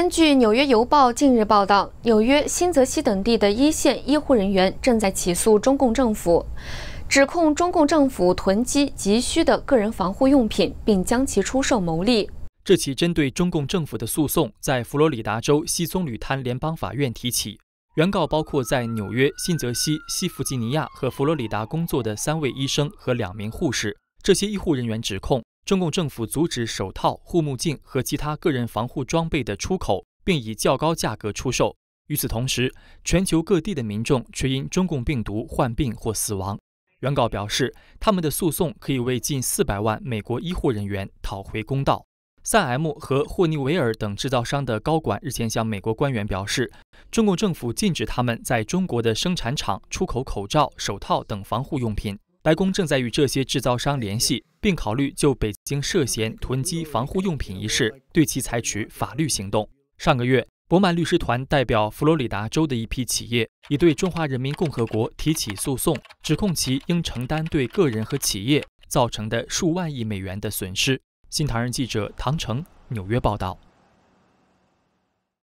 根据《纽约邮报》近日报道，纽约、新泽西等地的一线医护人员正在起诉中共政府，指控中共政府囤积急需的个人防护用品，并将其出售牟利。这起针对中共政府的诉讼在佛罗里达州西棕榈滩联邦法院提起，原告包括在纽约、新泽西、西弗吉尼亚和佛罗里达工作的三位医生和两名护士。这些医护人员指控。中共政府阻止手套、护目镜和其他个人防护装备的出口，并以较高价格出售。与此同时，全球各地的民众却因中共病毒患病或死亡。原告表示，他们的诉讼可以为近四百万美国医护人员讨回公道。3M 和霍尼韦尔等制造商的高管日前向美国官员表示，中共政府禁止他们在中国的生产厂出口口罩、手套等防护用品。白宫正在与这些制造商联系，并考虑就北京涉嫌囤积防护用品一事对其采取法律行动。上个月，博曼律师团代表佛罗里达州的一批企业，已对中华人民共和国提起诉讼，指控其应承担对个人和企业造成的数万亿美元的损失。新唐人记者唐诚，纽约报道。